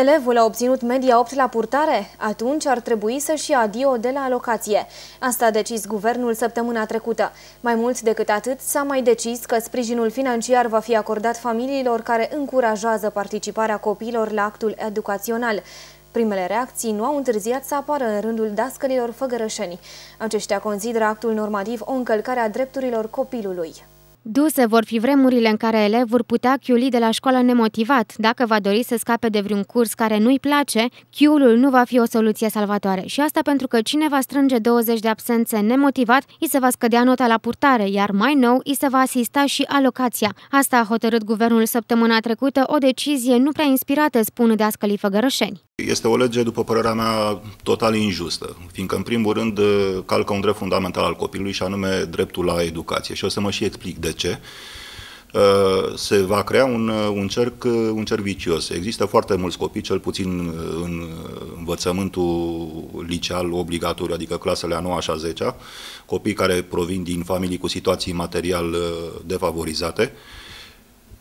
Elevul a obținut media 8 la purtare? Atunci ar trebui să-și ia adio de la alocație. Asta a decis guvernul săptămâna trecută. Mai mult decât atât, s-a mai decis că sprijinul financiar va fi acordat familiilor care încurajează participarea copiilor la actul educațional. Primele reacții nu au întârziat să apară în rândul dascălilor făgărășeni. Aceștia consideră actul normativ o încălcare a drepturilor copilului. Duse vor fi vremurile în care elevi vor putea chiuli de la școală nemotivat. Dacă va dori să scape de vreun curs care nu-i place, chiulul nu va fi o soluție salvatoare. Și asta pentru că cine va strânge 20 de absențe nemotivat, îi se va scădea nota la purtare, iar mai nou îi se va asista și alocația. Asta a hotărât guvernul săptămâna trecută, o decizie nu prea inspirată, spun de ascălii făgărășeni. Este o lege, după părerea mea, total injustă, fiindcă, în primul rând, calcă un drept fundamental al copilului și anume dreptul la educație. Și o să mă și explic de ce, uh, se va crea un, uh, un, cerc, uh, un cerc vicios. Există foarte mulți copii, cel puțin în învățământul liceal obligatoriu, adică clasele a 9 și a 10 copii care provin din familii cu situații material defavorizate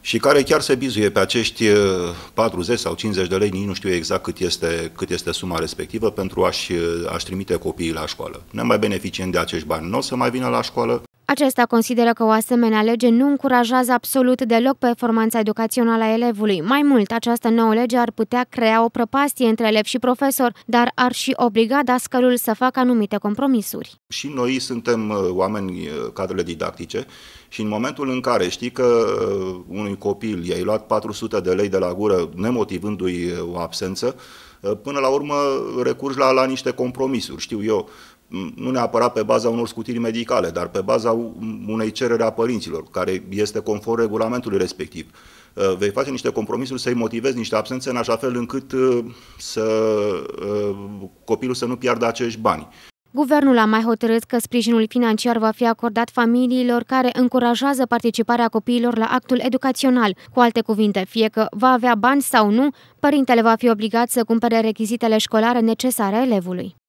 și care chiar se bizuie pe acești 40 sau 50 de lei, nici nu știu exact cât este, cât este suma respectivă, pentru a-și, a, trimite copiii la școală. Ne mai beneficiem de acești bani, nu o să mai vină la școală, acesta consideră că o asemenea lege nu încurajează absolut deloc performanța educațională a elevului. Mai mult, această nouă lege ar putea crea o prăpastie între elev și profesor, dar ar și obliga dascălul să facă anumite compromisuri. Și noi suntem uh, oameni uh, cadrele didactice și în momentul în care știi că uh, unui copil i-ai luat 400 de lei de la gură nemotivându-i o absență, până la urmă recurgi la, la niște compromisuri. Știu eu, nu neapărat pe baza unor scutiri medicale, dar pe baza unei cereri a părinților, care este conform regulamentului respectiv. Uh, vei face niște compromisuri să-i motivezi niște absențe în așa fel încât uh, să, uh, copilul să nu piardă acești bani. Guvernul a mai hotărât că sprijinul financiar va fi acordat familiilor care încurajează participarea copiilor la actul educațional. Cu alte cuvinte, fie că va avea bani sau nu, părintele va fi obligat să cumpere rechizitele școlare necesare elevului.